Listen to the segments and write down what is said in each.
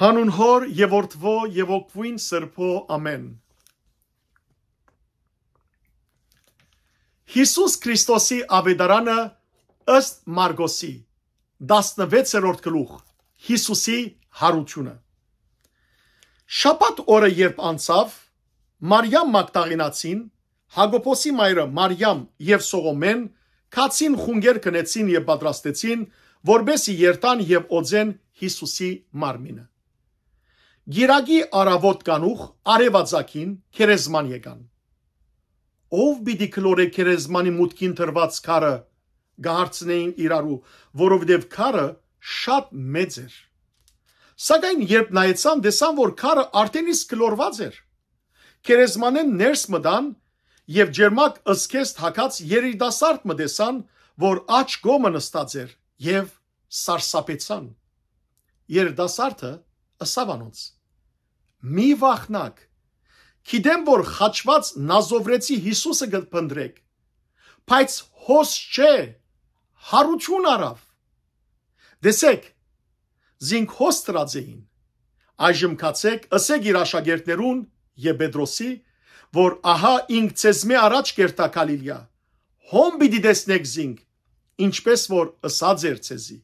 Հանուն հոր եւ որդվո եւ օգվին սրբո ամեն։ Հիսուս Քրիստոսի ավետարանը ըստ Մարգոսի 16-րդ գլուխ Հիսուսի հարությունը Շաբաթ օրը երբ անցավ Մարիամ Մագդաղենացին Հակոբոսի մայրը Մարիամ եւ Սողոմեն քացին խունգեր կնեցին եւ պատրաստեցին որբեսի երտան եւ օձեն Հիսուսի մարմինը Գիրագի արավոտ կանուխ արևածագին քերեզման եկան։ Ով պիտի քլորե քերեզմանի մուտքին թրված քարը գահարցնեին իրարու, որովհետև քարը շատ մեծ էր։ Սակայն երբ նայեցան, տեսան, որ քարը արդեն իսկ քլորված էր։ Քերեզմանեն ներս մտան եւ ջերմակ ըսքեստ հակած երիտասարդ մտեսան, որ աչ գոմը նստած էր եւ սարսափեցան։ Երիտասարդը ասավ անոնց Մի վախնակ։ Գիտեմ, որ խաչված նազովրեցի Հիսուսը գտնեք, բայց հոս չէ, հարություն արավ։ Դեսեք, զինք հոստրած էին։ Այժմ կացեք, ասեք իր աշակերտներուն եւ Պետրոսի, որ ահա ինք ցեզ մի առաջ կերտա Գալիլեա։ Հոմ պիտի տեսնեք զինք, ինչպես որ ըսած էր ցեզի։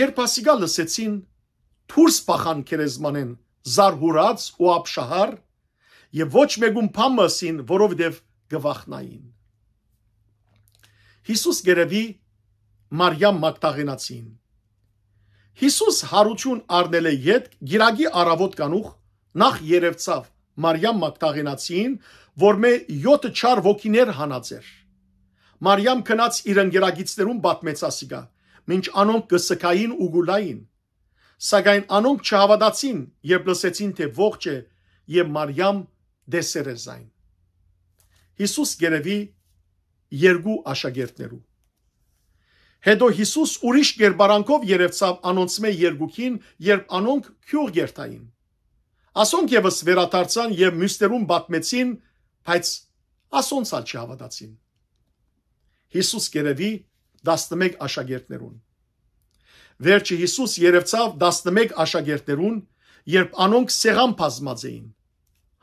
Երբ ասիգա լսեցին, թուրս փախան քերեզմանեն զարհուրած ու ապշահար եւ ոչ մեկում փամասին, որովհետեւ գվախնային։ Հիսուս գերեվի Մարիամ Մագդաղենացին։ Հիսուս հարություն առնել է յետ գիրագի առավոտ կանուխ նախ երևцав Մարիամ Մագդաղենացին, որ մե 7 չար ոգիներ հանածեր։ Մարիամ քնած իր ընկերագիցներուն պատմեցասիգա, ինչ անոնք գսկային ու գուլային, Սակայն անոնք չհավատացին, երբ լսեցին, թե ողջ է եւ Մարիամ դեսերեզայն։ Հիսուս գերեվի երկու աշակերտներու։ Հետո Հիսուս ուրիշ երբարանքով երևցավ անոնց մե երկուքին, երբ անոնք քյուղ գերտային։ Ասոնք եւս վերադարձան եւ մյուսներուն բատմեցին, բայց ասոնց ալ չհավատացին։ Հիսուս գերեվի 11 աշակերտներուն։ Վերջը Հիսուս երևցավ 11 աշակերտերուն, երբ անոնք սեղան բազմած էին։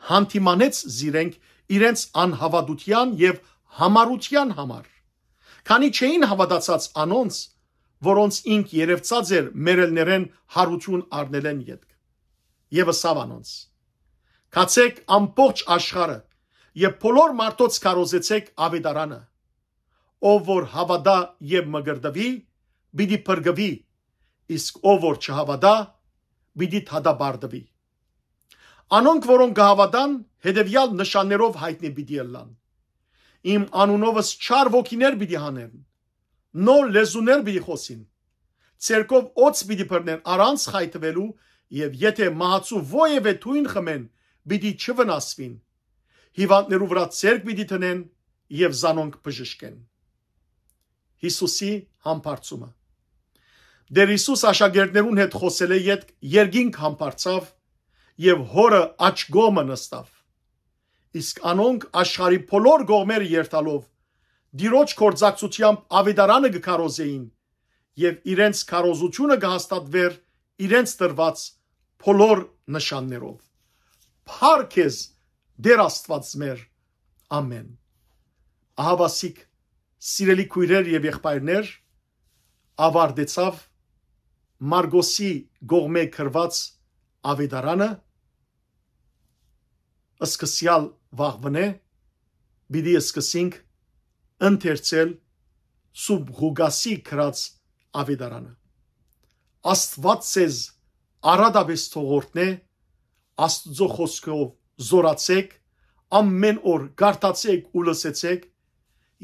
Հանդիմանեց զիրենք իրենց անհավատության եւ համառության համար։ Քանի չէին հավատացած անոնց, որոնց ինք երևցած էր մերելներեն հարություն առնելեն յետք։ Եվս ավանոնց։ Կացեք ամբողջ աշխարը եւ բոլոր մարդոց կարոզեցեք ավետարանը ով որ հավադա եւ մգրդվի, պիտի փրկվի իսկ ով որ չհավատա, պիտի թադաբարդվի։ Անոնք, որոնք կհավատան, հետևյալ նշաններով հայտնի պիտի ելնան։ Իմ անունովս չար ոգիներ պիտի հանեն։ Նոր լեզուներ պիտի խոսին։ Ցերկով օծ պիտի բռնեն առանց խայթվելու եւ եթե մահացու ովևէ թույն խմեն, պիտի չվնասվին։ Հիվանդներու վրա ցերկ պիտի տնեն եւ զանոնք բժշկեն։ Հիսուսի համբարձումը Դեր Հիսուս աշակերտներուն հետ խոսել է ետ երգինք համբարձավ եւ հորը աչ գոմը նստավ։ Իսկ անոնք աշխարի փոլոր գողմերը երթալով դիրոջ կորձակցությամբ ավետարանը կքարոզեին եւ իրենց քարոզությունը կհաստատվեր իրենց տրված փոլոր նշաններով։ Փառք ես Տեր Աստված մեր։ Ամեն։ Ահավասիկ, սիրելի քույրեր եւ եղբայրներ, ավարտեցավ Մարգոսի գողմե քրված ավետարանը սկսյալ վաղվնե բիդի սկսինք ընթերցել սուբգուգասի քրած ավետարանը աստված ցեզ արադաբես թողորտնե աստծո խոսքով զորացեք ամեն օր գարտացեք ու լսեցեք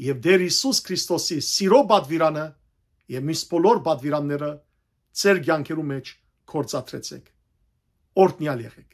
եւ Տեր Հիսուս Քրիստոսի սիրո բադվիրանը եւ միս բոլոր բադվիրանները ձեր կյանքերու մեջ կործացրեցեք օրտնյալ եղեք